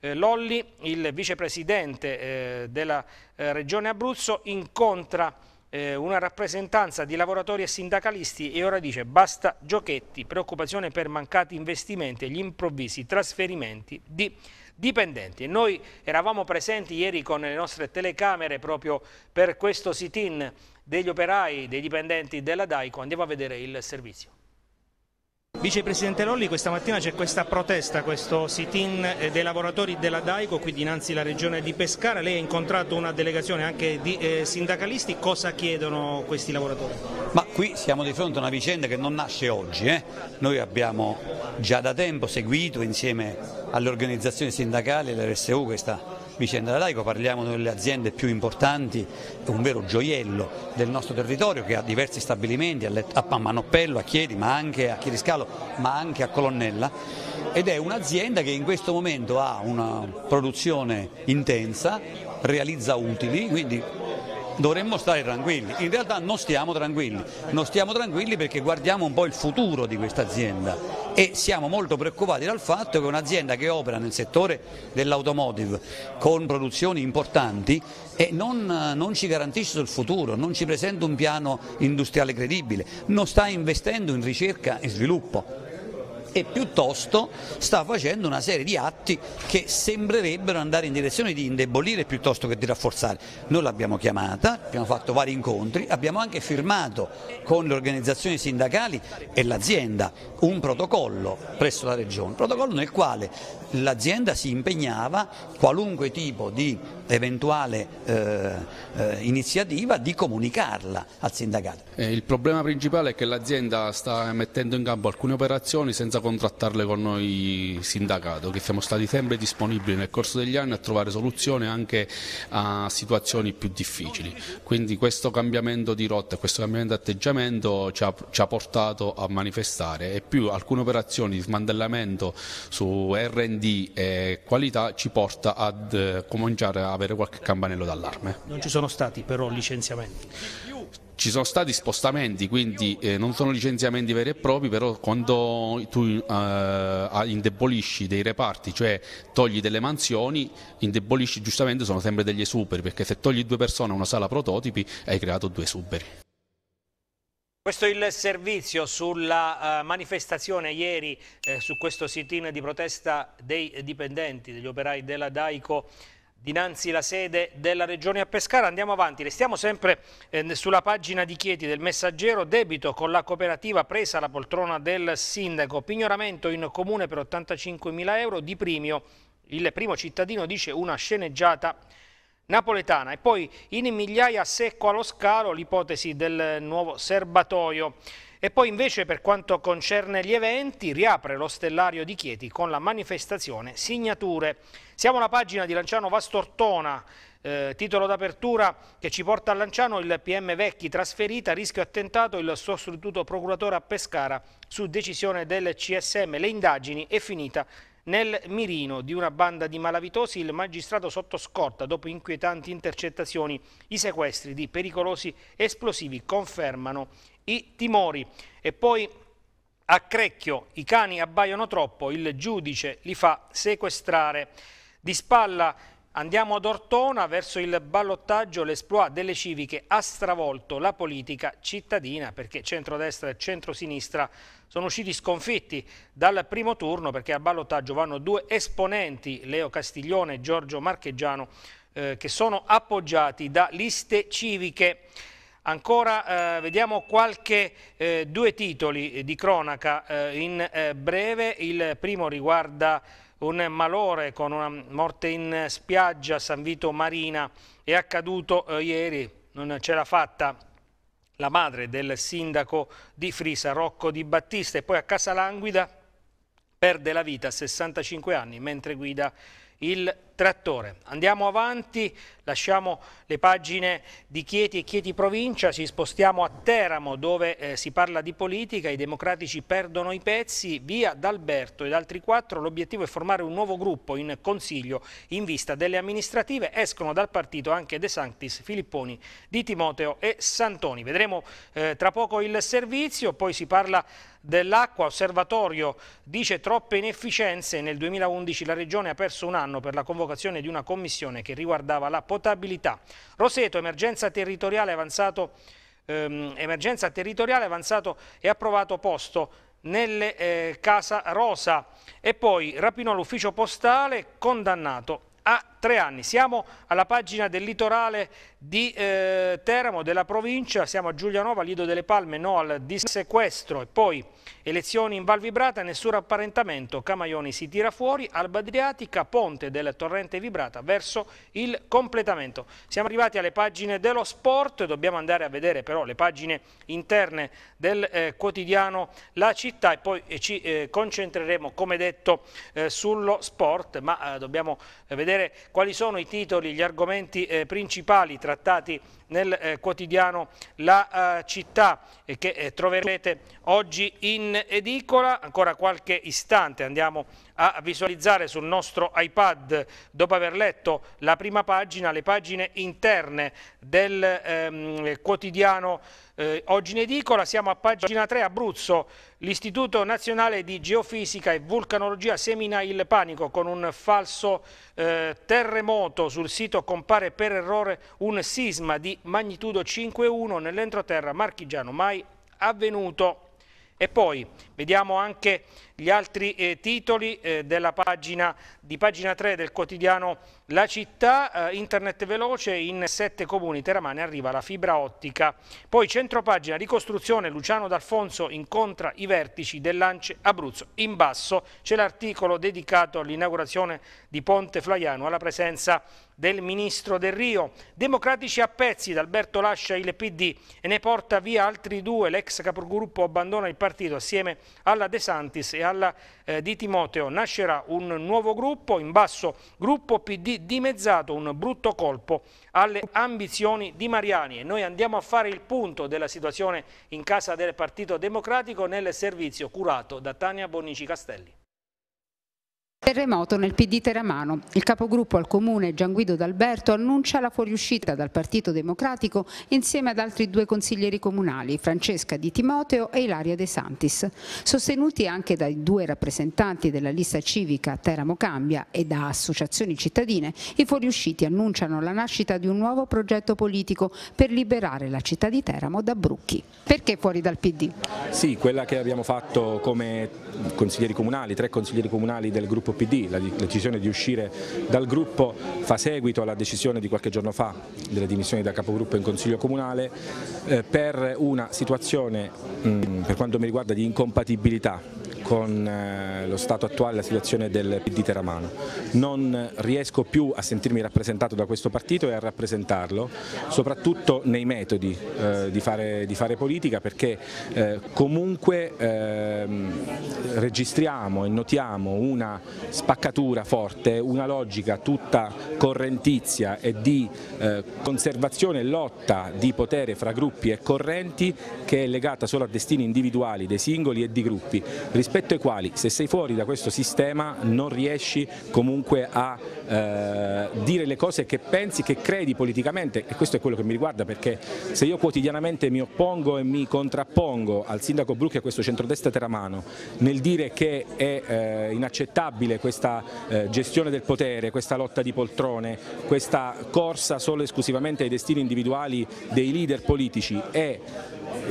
eh, Lolli, il vicepresidente eh, della eh, Regione Abruzzo, incontra eh, una rappresentanza di lavoratori e sindacalisti e ora dice basta giochetti, preoccupazione per mancati investimenti e gli improvvisi trasferimenti di dipendenti. E noi eravamo presenti ieri con le nostre telecamere proprio per questo sit-in degli operai, dei dipendenti della DAICO. Andiamo a vedere il servizio. Vicepresidente Lolli, questa mattina c'è questa protesta, questo sit-in dei lavoratori della Daico qui dinanzi alla regione di Pescara. Lei ha incontrato una delegazione anche di eh, sindacalisti. Cosa chiedono questi lavoratori? Ma qui siamo di fronte a una vicenda che non nasce oggi. Eh? Noi abbiamo già da tempo seguito insieme alle organizzazioni sindacali e all'RSU questa Vicenda Laico, parliamo delle aziende più importanti, un vero gioiello del nostro territorio che ha diversi stabilimenti a Manoppello, a Chiedi, ma anche a Chiriscalo, ma anche a Colonnella ed è un'azienda che in questo momento ha una produzione intensa, realizza utili, quindi dovremmo stare tranquilli. In realtà non stiamo tranquilli, non stiamo tranquilli perché guardiamo un po' il futuro di questa azienda e siamo molto preoccupati dal fatto che un'azienda che opera nel settore dell'automotive con produzioni importanti eh, non, eh, non, ci garantisce il futuro, non ci presenta un piano industriale credibile, non sta investendo in ricerca e sviluppo e piuttosto sta facendo una serie di atti che sembrerebbero andare in direzione di indebolire piuttosto che di rafforzare. Noi l'abbiamo chiamata, abbiamo fatto vari incontri, abbiamo anche firmato con le organizzazioni sindacali e l'azienda un protocollo presso la Regione, protocollo nel quale l'azienda si impegnava qualunque tipo di eventuale eh, eh, iniziativa di comunicarla al sindacato. Eh, il problema principale è che l'azienda sta mettendo in campo alcune operazioni senza contrattarle con noi sindacato, che siamo stati sempre disponibili nel corso degli anni a trovare soluzioni anche a situazioni più difficili. Quindi questo cambiamento di rotta, questo cambiamento di atteggiamento ci ha, ci ha portato a manifestare e più alcune operazioni di smantellamento su RD e qualità ci porta ad eh, cominciare a avere qualche campanello d'allarme. Non ci sono stati però licenziamenti? Ci sono stati spostamenti, quindi eh, non sono licenziamenti veri e propri, però quando tu eh, indebolisci dei reparti, cioè togli delle mansioni, indebolisci giustamente, sono sempre degli esuberi, perché se togli due persone a una sala prototipi hai creato due esuberi. Questo è il servizio sulla uh, manifestazione ieri eh, su questo sit-in di protesta dei dipendenti, degli operai della Daico dinanzi la sede della Regione a Pescara. Andiamo avanti, restiamo sempre eh, sulla pagina di Chieti del Messaggero, debito con la cooperativa presa la poltrona del sindaco, pignoramento in comune per 85 mila euro, di primio il primo cittadino dice una sceneggiata napoletana e poi in migliaia secco allo scalo l'ipotesi del nuovo serbatoio. E poi invece per quanto concerne gli eventi riapre lo stellario di Chieti con la manifestazione Signature. Siamo alla pagina di Lanciano Vastortona, eh, titolo d'apertura che ci porta a Lanciano il PM Vecchi trasferita, rischio attentato, il sostituto procuratore a Pescara su decisione del CSM. Le indagini è finita nel mirino di una banda di malavitosi il magistrato sotto scorta dopo inquietanti intercettazioni. I sequestri di pericolosi esplosivi confermano i timori. E poi a Crecchio i cani abbaiono troppo, il giudice li fa sequestrare. Di spalla Andiamo ad Ortona, verso il ballottaggio, l'esploit delle civiche ha stravolto la politica cittadina perché centrodestra e centrosinistra sono usciti sconfitti dal primo turno perché al ballottaggio vanno due esponenti, Leo Castiglione e Giorgio Marcheggiano, eh, che sono appoggiati da liste civiche. Ancora eh, vediamo qualche eh, due titoli eh, di cronaca eh, in eh, breve, il primo riguarda un malore con una morte in spiaggia a San Vito Marina, è accaduto eh, ieri, non ce l'ha fatta la madre del sindaco di Frisa, Rocco Di Battista, e poi a Casalanguida perde la vita a 65 anni mentre guida il trattore. Andiamo avanti, lasciamo le pagine di Chieti e Chieti provincia, ci spostiamo a Teramo dove eh, si parla di politica, i democratici perdono i pezzi, via D'Alberto ed altri quattro, l'obiettivo è formare un nuovo gruppo in consiglio in vista delle amministrative, escono dal partito anche De Sanctis, Filipponi, Di Timoteo e Santoni. Vedremo eh, tra poco il servizio, poi si parla dell'acqua, osservatorio dice troppe inefficienze, nel 2011 la Regione ha perso un anno per la convocazione convocazione di una commissione che riguardava la potabilità. Roseto, emergenza territoriale avanzato, ehm, emergenza territoriale avanzato e approvato posto nelle eh, Casa Rosa e poi rapinò l'ufficio postale condannato a tre anni. Siamo alla pagina del litorale di eh, Teramo, della provincia, siamo a Giulianova, Lido delle Palme, no al dissequestro e poi elezioni in Val Vibrata, nessun apparentamento, Camaioni si tira fuori, Alba Adriatica, ponte del torrente Vibrata verso il completamento. Siamo arrivati alle pagine dello sport, dobbiamo andare a vedere però le pagine interne del eh, quotidiano La Città e poi eh, ci eh, concentreremo come detto eh, sullo sport, ma eh, dobbiamo vedere quali sono i titoli, gli argomenti principali tra trattati nel eh, quotidiano La eh, Città e eh, che eh, troverete oggi in edicola. Ancora qualche istante andiamo a visualizzare sul nostro iPad, dopo aver letto la prima pagina, le pagine interne del ehm, quotidiano eh, Oggi in edicola. Siamo a pagina 3, Abruzzo, l'Istituto Nazionale di Geofisica e Vulcanologia semina il panico con un falso eh, terremoto. Sul sito compare per errore un sisma di magnitudo 5,1 nell'entroterra marchigiano, mai avvenuto. E poi vediamo anche gli altri eh, titoli eh, pagina, di pagina 3 del quotidiano La Città, eh, internet veloce in sette comuni teramane arriva la fibra ottica. Poi centropagina ricostruzione, Luciano D'Alfonso incontra i vertici dell'Ance Abruzzo. In basso c'è l'articolo dedicato all'inaugurazione di Ponte Flaiano, alla presenza del ministro Del Rio. Democratici a pezzi, D'Alberto lascia il PD e ne porta via altri due, l'ex capogruppo abbandona il partito assieme alla De Santis e a galla eh, di Timoteo. Nascerà un nuovo gruppo, in basso gruppo PD dimezzato, un brutto colpo alle ambizioni di Mariani. E noi andiamo a fare il punto della situazione in casa del Partito Democratico nel servizio curato da Tania Bonici Castelli. Terremoto nel PD Teramano. Il capogruppo al comune Gianguido D'Alberto annuncia la fuoriuscita dal Partito Democratico insieme ad altri due consiglieri comunali, Francesca Di Timoteo e Ilaria De Santis. Sostenuti anche dai due rappresentanti della lista civica Teramo Cambia e da associazioni cittadine, i fuoriusciti annunciano la nascita di un nuovo progetto politico per liberare la città di Teramo da Brucchi. Perché fuori dal PD? Sì, quella che abbiamo fatto come consiglieri comunali, tre consiglieri comunali del gruppo gruppo PD, la decisione di uscire dal gruppo fa seguito alla decisione di qualche giorno fa delle dimissioni da capogruppo in Consiglio Comunale eh, per una situazione mm, per quanto mi riguarda di incompatibilità con eh, lo stato attuale la situazione del PD Teramano. Non riesco più a sentirmi rappresentato da questo partito e a rappresentarlo, soprattutto nei metodi eh, di, fare, di, fare, politica perché eh, comunque eh, registriamo e notiamo una spaccatura forte, una logica tutta correntizia e di eh, conservazione e lotta di potere fra gruppi e correnti che è legata solo a destini individuali dei singoli e di gruppi rispetto rispetto ai quali se sei fuori da questo sistema non riesci comunque a eh, dire le cose che pensi, che credi politicamente e questo è quello che mi riguarda perché se io quotidianamente mi oppongo e mi contrappongo al sindaco Brucchi e a questo centrodestra teramano nel dire che è eh, inaccettabile questa eh, gestione del potere, questa lotta di poltrone, questa corsa solo e esclusivamente ai destini individuali dei leader politici e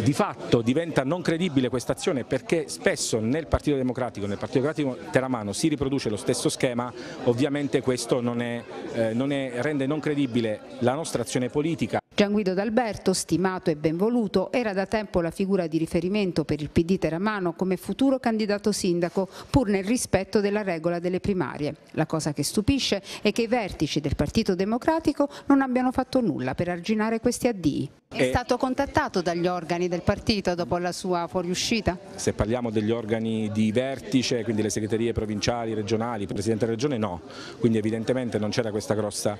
di fatto diventa non credibile questa azione perché spesso nel Partito Democratico, nel Partito Democratico Teramano si riproduce lo stesso schema, ovviamente questo non è, eh, non è, rende non credibile la nostra azione politica. Gian Guido D'Alberto, stimato e benvoluto, era da tempo la figura di riferimento per il PD Teramano come futuro candidato sindaco, pur nel rispetto della regola delle primarie. La cosa che stupisce è che i vertici del Partito Democratico non abbiano fatto nulla per arginare questi addii. È eh. stato contattato dagli organi del partito dopo la sua fuoriuscita? Se parliamo degli organi di vertice, quindi le segreterie provinciali, regionali, il Presidente della Regione no, quindi evidentemente non c'era questa grossa,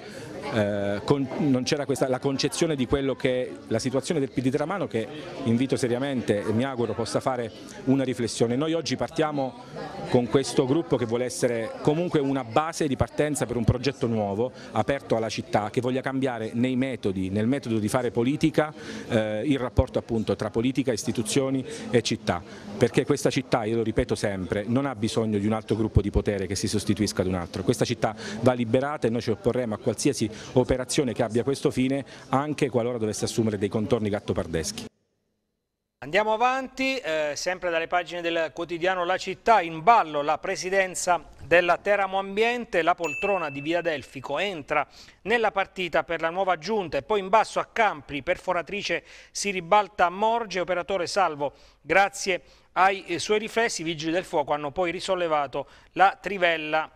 eh, con, non c'era la concezione valutazione di quello che è la situazione del PD Tramano che invito seriamente e mi auguro possa fare una riflessione. Noi oggi partiamo con questo gruppo che vuole essere comunque una base di partenza per un progetto nuovo, aperto alla città, che voglia cambiare nei metodi, nel metodo di fare politica, eh, il rapporto appunto tra politica, istituzioni e città, perché questa città, io lo ripeto sempre, non ha bisogno di un altro gruppo di potere che si sostituisca ad un altro, questa città va liberata e noi ci opporremo a qualsiasi operazione che abbia questo fine anche anche qualora dovesse assumere dei contorni gattopardeschi. Andiamo avanti, eh, sempre dalle pagine del quotidiano La Città, in ballo la presidenza della Teramo Ambiente, la poltrona di Via Delfico entra nella partita per la nuova giunta e poi in basso a Campri, perforatrice si ribalta a Morge, operatore salvo, grazie ai eh, suoi riflessi i vigili del fuoco hanno poi risollevato la trivella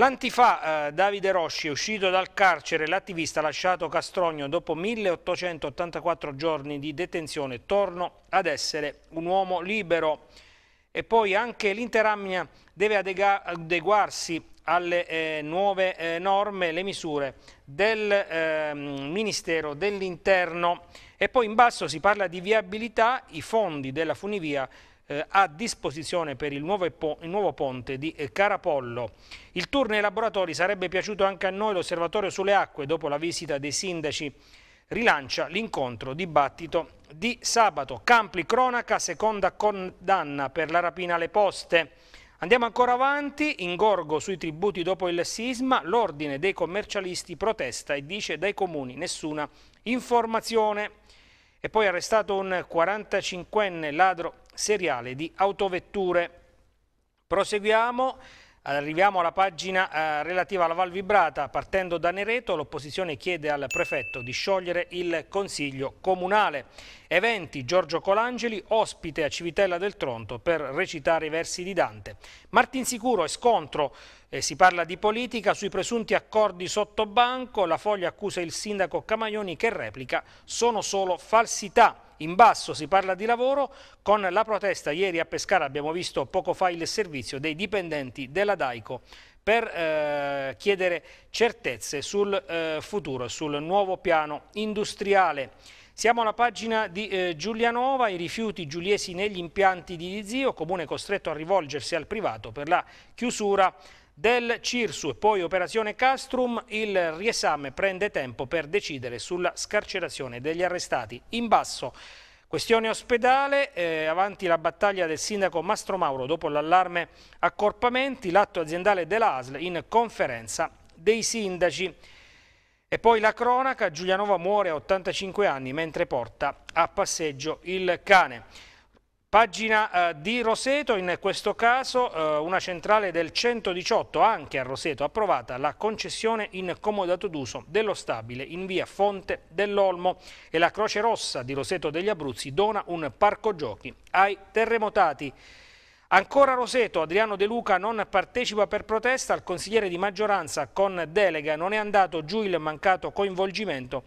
L'antifa eh, Davide Rosci, uscito dal carcere, l'attivista lasciato Castrogno dopo 1884 giorni di detenzione, torna ad essere un uomo libero. E poi anche l'Interamnia deve adeguarsi alle eh, nuove eh, norme, le misure del ehm, Ministero dell'Interno. E poi in basso si parla di viabilità, i fondi della funivia eh, a disposizione per il nuovo, il nuovo ponte di eh, Carapollo. Il turno ai laboratori sarebbe piaciuto anche a noi l'osservatorio sulle acque dopo la visita dei sindaci rilancia l'incontro dibattito di sabato. Campli cronaca, seconda condanna per la rapina alle poste. Andiamo ancora avanti, ingorgo sui tributi dopo il sisma, l'ordine dei commercialisti protesta e dice dai comuni nessuna informazione. E poi arrestato un 45enne ladro seriale di autovetture. Proseguiamo, arriviamo alla pagina eh, relativa alla Val Vibrata. Partendo da Nereto, l'opposizione chiede al prefetto di sciogliere il Consiglio Comunale. Eventi, Giorgio Colangeli, ospite a Civitella del Tronto per recitare i versi di Dante. Martinsicuro e scontro, eh, si parla di politica, sui presunti accordi sotto banco, la Foglia accusa il sindaco Camaglioni che replica sono solo falsità. In basso si parla di lavoro, con la protesta ieri a Pescara abbiamo visto poco fa il servizio dei dipendenti della Daico per eh, chiedere certezze sul eh, futuro, sul nuovo piano industriale. Siamo alla pagina di eh, Giulianova, i rifiuti giuliesi negli impianti di Dizio, comune costretto a rivolgersi al privato per la chiusura del Cirsu e poi Operazione Castrum, il riesame prende tempo per decidere sulla scarcerazione degli arrestati. In basso, questione ospedale, eh, avanti la battaglia del sindaco Mastro Mauro dopo l'allarme accorpamenti, l'atto aziendale della ASL in conferenza dei sindaci. E poi la cronaca, Giulianova muore a 85 anni mentre porta a passeggio il cane. Pagina eh, di Roseto, in questo caso eh, una centrale del 118 anche a Roseto, approvata la concessione in comodato d'uso dello stabile in via Fonte dell'Olmo e la Croce Rossa di Roseto degli Abruzzi dona un parco giochi ai terremotati. Ancora Roseto, Adriano De Luca non partecipa per protesta, al consigliere di maggioranza con delega non è andato giù il mancato coinvolgimento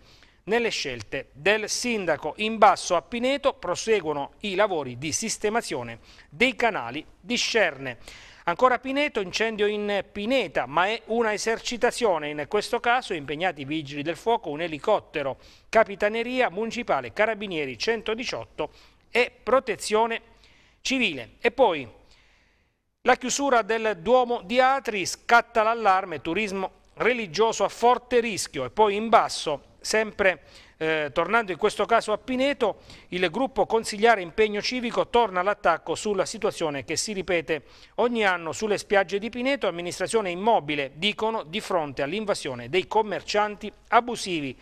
nelle scelte del sindaco. In basso a Pineto proseguono i lavori di sistemazione dei canali di Scerne. Ancora Pineto, incendio in Pineta, ma è una esercitazione. In questo caso impegnati i vigili del fuoco, un elicottero, capitaneria municipale, carabinieri 118 e protezione civile. E poi la chiusura del Duomo di Atri, scatta l'allarme, turismo religioso a forte rischio. E poi in basso Sempre eh, tornando in questo caso a Pineto, il gruppo Consigliare Impegno Civico torna all'attacco sulla situazione che si ripete ogni anno sulle spiagge di Pineto, amministrazione immobile, dicono, di fronte all'invasione dei commercianti abusivi.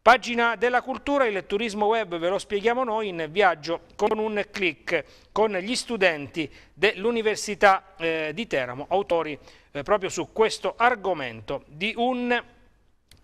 Pagina della cultura, il turismo web ve lo spieghiamo noi in viaggio con un click con gli studenti dell'Università eh, di Teramo, autori eh, proprio su questo argomento di un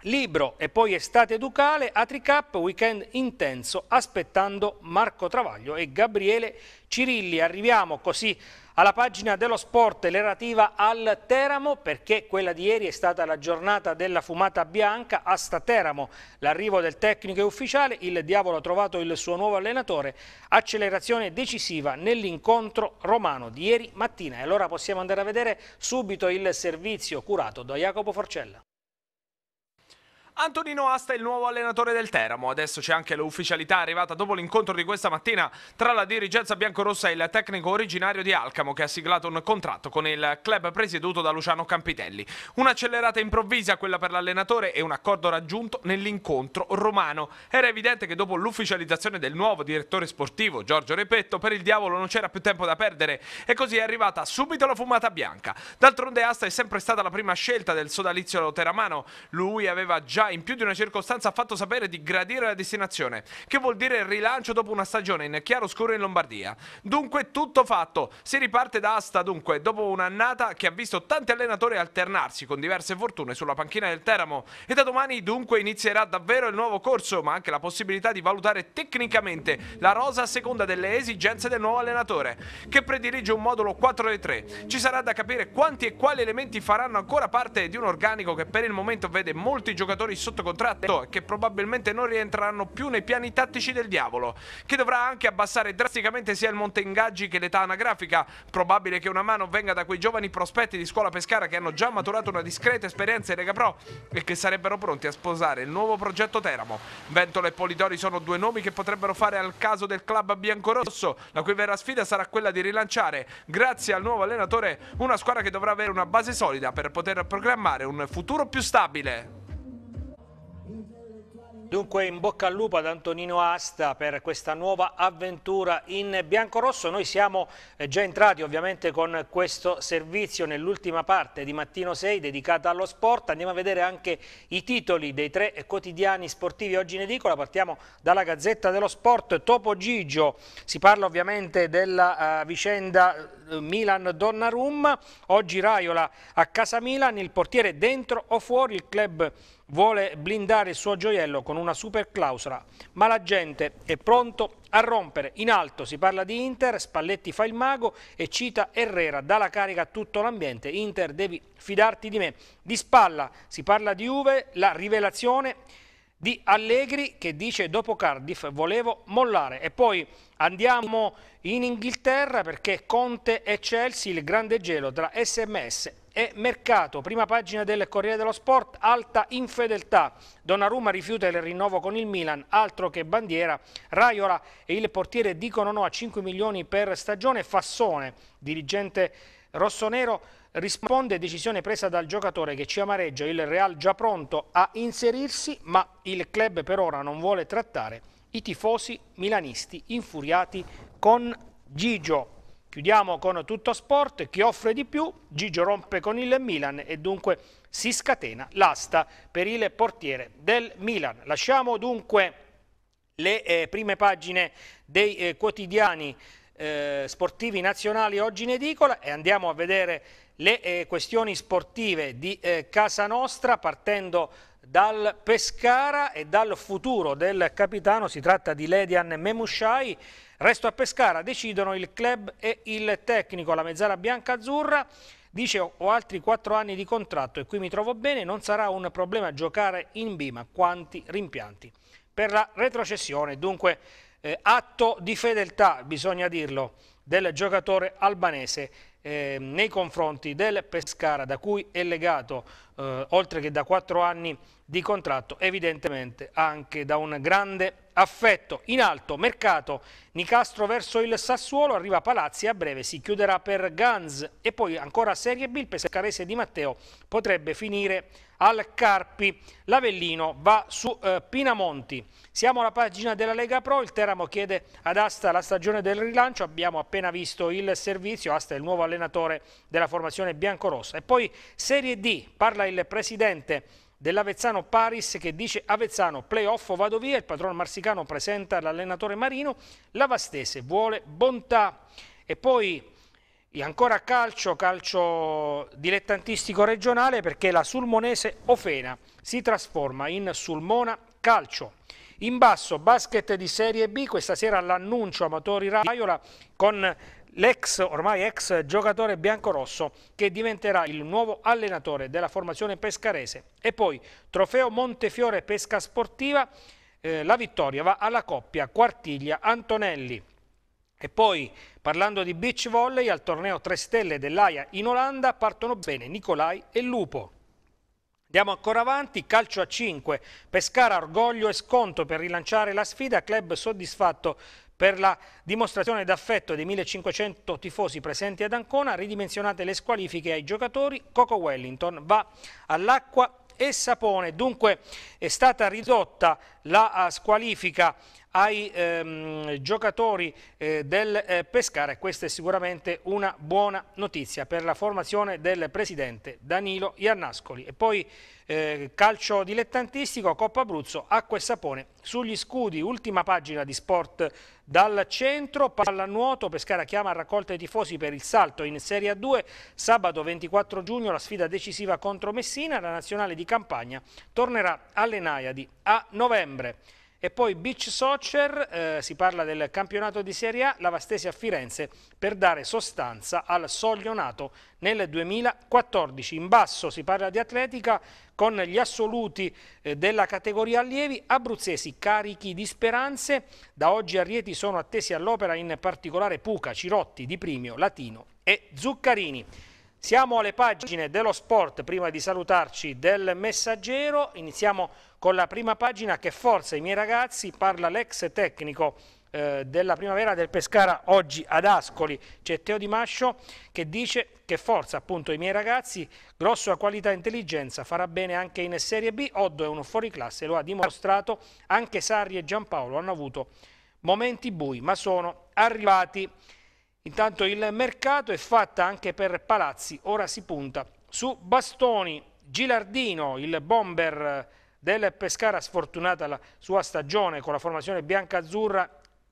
Libro e poi estate educale, Atricap, weekend intenso, aspettando Marco Travaglio e Gabriele Cirilli. Arriviamo così alla pagina dello sport l'erativa al Teramo perché quella di ieri è stata la giornata della fumata bianca a Teramo, L'arrivo del tecnico è ufficiale, il diavolo ha trovato il suo nuovo allenatore, accelerazione decisiva nell'incontro romano di ieri mattina. E allora possiamo andare a vedere subito il servizio curato da Jacopo Forcella. Antonino Asta è il nuovo allenatore del Teramo. Adesso c'è anche l'ufficialità arrivata dopo l'incontro di questa mattina tra la dirigenza biancorossa e il tecnico originario di Alcamo che ha siglato un contratto con il club presieduto da Luciano Campitelli. Un'accelerata improvvisa quella per l'allenatore e un accordo raggiunto nell'incontro romano. Era evidente che dopo l'ufficializzazione del nuovo direttore sportivo Giorgio Repetto per il diavolo non c'era più tempo da perdere e così è arrivata subito la fumata bianca. D'altronde Asta è sempre stata la prima scelta del sodalizio teramano. Lui aveva già in più di una circostanza ha fatto sapere di gradire la destinazione, che vuol dire il rilancio dopo una stagione in chiaro scuro in Lombardia. Dunque tutto fatto, si riparte da Asta dunque dopo un'annata che ha visto tanti allenatori alternarsi con diverse fortune sulla panchina del Teramo e da domani dunque inizierà davvero il nuovo corso, ma anche la possibilità di valutare tecnicamente la rosa a seconda delle esigenze del nuovo allenatore, che predilige un modulo 4 e 3. Ci sarà da capire quanti e quali elementi faranno ancora parte di un organico che per il momento vede molti giocatori sotto contratto e che probabilmente non rientreranno più nei piani tattici del diavolo, che dovrà anche abbassare drasticamente sia il monte ingaggi che l'età anagrafica. Probabile che una mano venga da quei giovani prospetti di scuola pescara che hanno già maturato una discreta esperienza in Lega Pro e che sarebbero pronti a sposare il nuovo progetto Teramo. Ventola e Polidori sono due nomi che potrebbero fare al caso del club biancorosso, la cui vera sfida sarà quella di rilanciare, grazie al nuovo allenatore, una squadra che dovrà avere una base solida per poter programmare un futuro più stabile. Dunque in bocca al lupo ad Antonino Asta per questa nuova avventura in biancorosso. Noi siamo eh, già entrati ovviamente con questo servizio nell'ultima parte di Mattino 6 dedicata allo sport. Andiamo a vedere anche i titoli dei tre quotidiani sportivi oggi in edicola. Partiamo dalla Gazzetta dello Sport. Topo Gigio, si parla ovviamente della uh, vicenda eh, Milan-Donnarumma. Oggi Raiola a casa Milan, il portiere dentro o fuori il club vuole blindare il suo gioiello con una super clausola, ma la gente è pronto a rompere. In alto si parla di Inter, Spalletti fa il mago e cita Herrera, dà la carica a tutto l'ambiente, Inter devi fidarti di me. Di spalla si parla di Juve, la rivelazione di Allegri che dice dopo Cardiff volevo mollare e poi andiamo in Inghilterra perché Conte e Chelsea il grande gelo tra sms e mercato prima pagina del Corriere dello Sport alta infedeltà Donnarumma rifiuta il rinnovo con il Milan altro che bandiera Raiola e il portiere dicono no a 5 milioni per stagione Fassone dirigente rossonero risponde decisione presa dal giocatore che ci amareggia il Real già pronto a inserirsi, ma il club per ora non vuole trattare i tifosi milanisti infuriati con Gigio. Chiudiamo con tutto sport, chi offre di più, Gigio rompe con il Milan e dunque si scatena l'asta per il portiere del Milan. Lasciamo dunque le eh, prime pagine dei eh, quotidiani eh, sportivi nazionali oggi in edicola e andiamo a vedere le eh, questioni sportive di eh, Casa Nostra partendo dal Pescara e dal futuro del capitano, si tratta di Ledian Memusciai, resto a Pescara, decidono il club e il tecnico, la mezzala bianca-azzurra, dice ho altri quattro anni di contratto e qui mi trovo bene, non sarà un problema giocare in B, ma quanti rimpianti per la retrocessione, dunque eh, atto di fedeltà, bisogna dirlo, del giocatore albanese eh, nei confronti del Pescara da cui è legato eh, oltre che da quattro anni di contratto evidentemente anche da un grande affetto. In alto, mercato, Nicastro verso il Sassuolo, arriva Palazzi, a breve si chiuderà per Ganz e poi ancora Serie B, il Pescarese di Matteo potrebbe finire al Carpi, l'Avellino va su eh, Pinamonti. Siamo alla pagina della Lega Pro, il Teramo chiede ad Asta la stagione del rilancio, abbiamo appena visto il servizio, Asta è il nuovo allenatore della formazione biancorossa. E poi Serie D, parla il presidente dell'Avezzano Paris che dice Avezzano playoff o vado via, il padrone marsicano presenta l'allenatore Marino, la Vastese vuole bontà e poi ancora calcio, calcio dilettantistico regionale perché la Sulmonese Ofena si trasforma in Sulmona Calcio. In basso basket di Serie B, questa sera l'annuncio Amatori Raiola con l'ex, ormai ex giocatore biancorosso che diventerà il nuovo allenatore della formazione pescarese. E poi trofeo Montefiore Pesca Sportiva, eh, la vittoria va alla coppia Quartiglia-Antonelli. E poi, parlando di beach volley, al torneo 3 stelle dell'AIA in Olanda partono bene Nicolai e Lupo. Andiamo ancora avanti, calcio a 5, Pescara, orgoglio e sconto per rilanciare la sfida, club soddisfatto per la dimostrazione d'affetto dei 1500 tifosi presenti ad Ancona, ridimensionate le squalifiche ai giocatori, Coco Wellington va all'acqua e sapone. Dunque è stata ridotta la eh, squalifica ai ehm, giocatori eh, del eh, Pescara. Questa è sicuramente una buona notizia per la formazione del presidente Danilo Iannascoli. E poi eh, calcio dilettantistico, Coppa Abruzzo, acqua e sapone sugli scudi. Ultima pagina di sport dal centro, pallanuoto, Pescara chiama a raccolta i tifosi per il salto in Serie A2. Sabato 24 giugno la sfida decisiva contro Messina, la nazionale di campagna tornerà alle Naiadi a novembre. E poi beach soccer, eh, si parla del campionato di Serie A, la Vastesi a Firenze per dare sostanza al nato nel 2014. In basso si parla di atletica con gli assoluti eh, della categoria allievi abruzzesi carichi di speranze. Da oggi a Rieti sono attesi all'opera in particolare Puca, Cirotti, Di Primio, Latino e Zuccarini. Siamo alle pagine dello sport, prima di salutarci, del messaggero. Iniziamo con la prima pagina che forza i miei ragazzi, parla l'ex tecnico eh, della primavera del Pescara oggi ad Ascoli c'è Teo Di Mascio che dice che forza appunto i miei ragazzi grosso a qualità e intelligenza farà bene anche in Serie B Oddo è uno classe lo ha dimostrato anche Sarri e Giampaolo hanno avuto momenti bui ma sono arrivati intanto il mercato è fatta anche per Palazzi ora si punta su Bastoni Gilardino il bomber del Pescara, sfortunata la sua stagione con la formazione bianca-azzurra,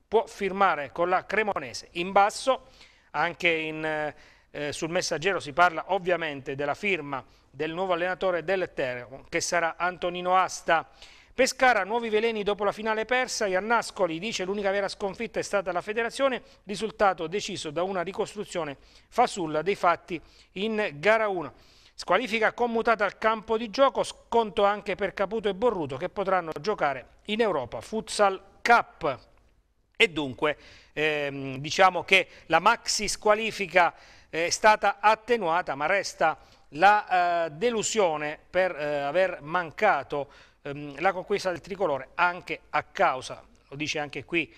può firmare con la Cremonese. In basso, anche in, eh, eh, sul messaggero si parla ovviamente della firma del nuovo allenatore del Teramo, che sarà Antonino Asta. Pescara, nuovi veleni dopo la finale persa, Iannascoli dice l'unica vera sconfitta è stata la federazione, risultato deciso da una ricostruzione fasulla dei fatti in gara 1. Squalifica commutata al campo di gioco, sconto anche per Caputo e Borruto che potranno giocare in Europa Futsal Cup. E dunque ehm, diciamo che la maxi squalifica eh, è stata attenuata ma resta la eh, delusione per eh, aver mancato ehm, la conquista del tricolore anche a causa, lo dice anche qui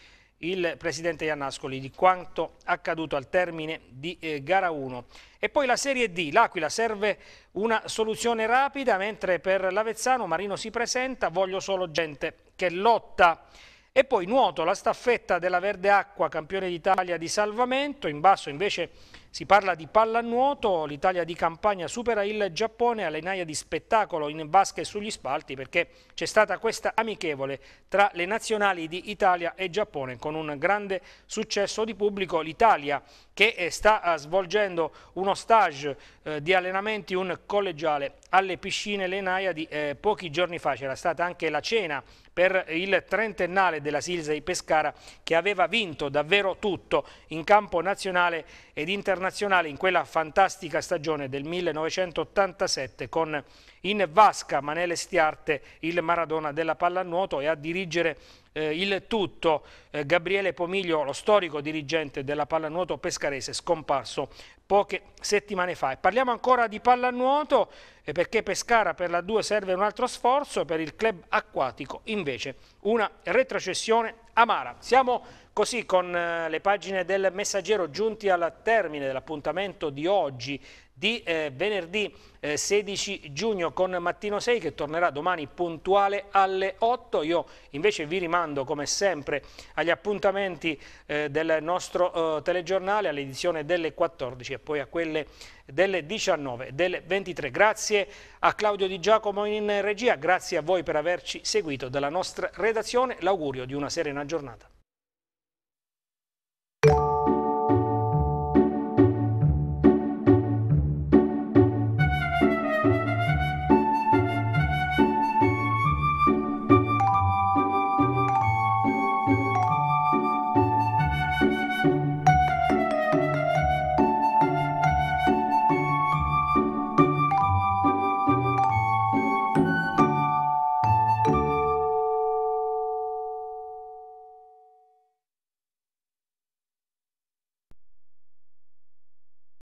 il presidente Iannascoli di quanto accaduto al termine di eh, gara 1. E poi la Serie D, l'Aquila serve una soluzione rapida, mentre per l'Avezzano Marino si presenta, voglio solo gente che lotta. E poi nuoto la staffetta della Verde Acqua, campione d'Italia di salvamento, in basso invece si parla di pallanuoto, l'Italia di campagna supera il Giappone all'enaia di spettacolo in basket sugli spalti perché c'è stata questa amichevole tra le nazionali di Italia e Giappone con un grande successo di pubblico. L'Italia che eh, sta eh, svolgendo uno stage eh, di allenamenti un collegiale alle piscine Lenaia di pochi giorni fa. C'era stata anche la cena per il trentennale della Silsa di Pescara che aveva vinto davvero tutto in campo nazionale ed internazionale in quella fantastica stagione del 1987 con in vasca Manele Stiarte il Maradona della pallanuoto e a dirigere eh, il tutto. Eh, Gabriele Pomiglio, lo storico dirigente della pallanuoto pescarese, scomparso poche settimane fa. E parliamo ancora di pallanuoto eh, perché Pescara per la 2 serve un altro sforzo, per il club acquatico invece una retrocessione amara. Siamo così con eh, le pagine del messaggero giunti al termine dell'appuntamento di oggi di eh, venerdì eh, 16 giugno con Mattino 6 che tornerà domani puntuale alle 8. Io invece vi rimando come sempre agli appuntamenti eh, del nostro eh, telegiornale all'edizione delle 14 e poi a quelle delle 19 e delle 23. Grazie a Claudio Di Giacomo in regia, grazie a voi per averci seguito dalla nostra redazione. L'augurio di una serena giornata.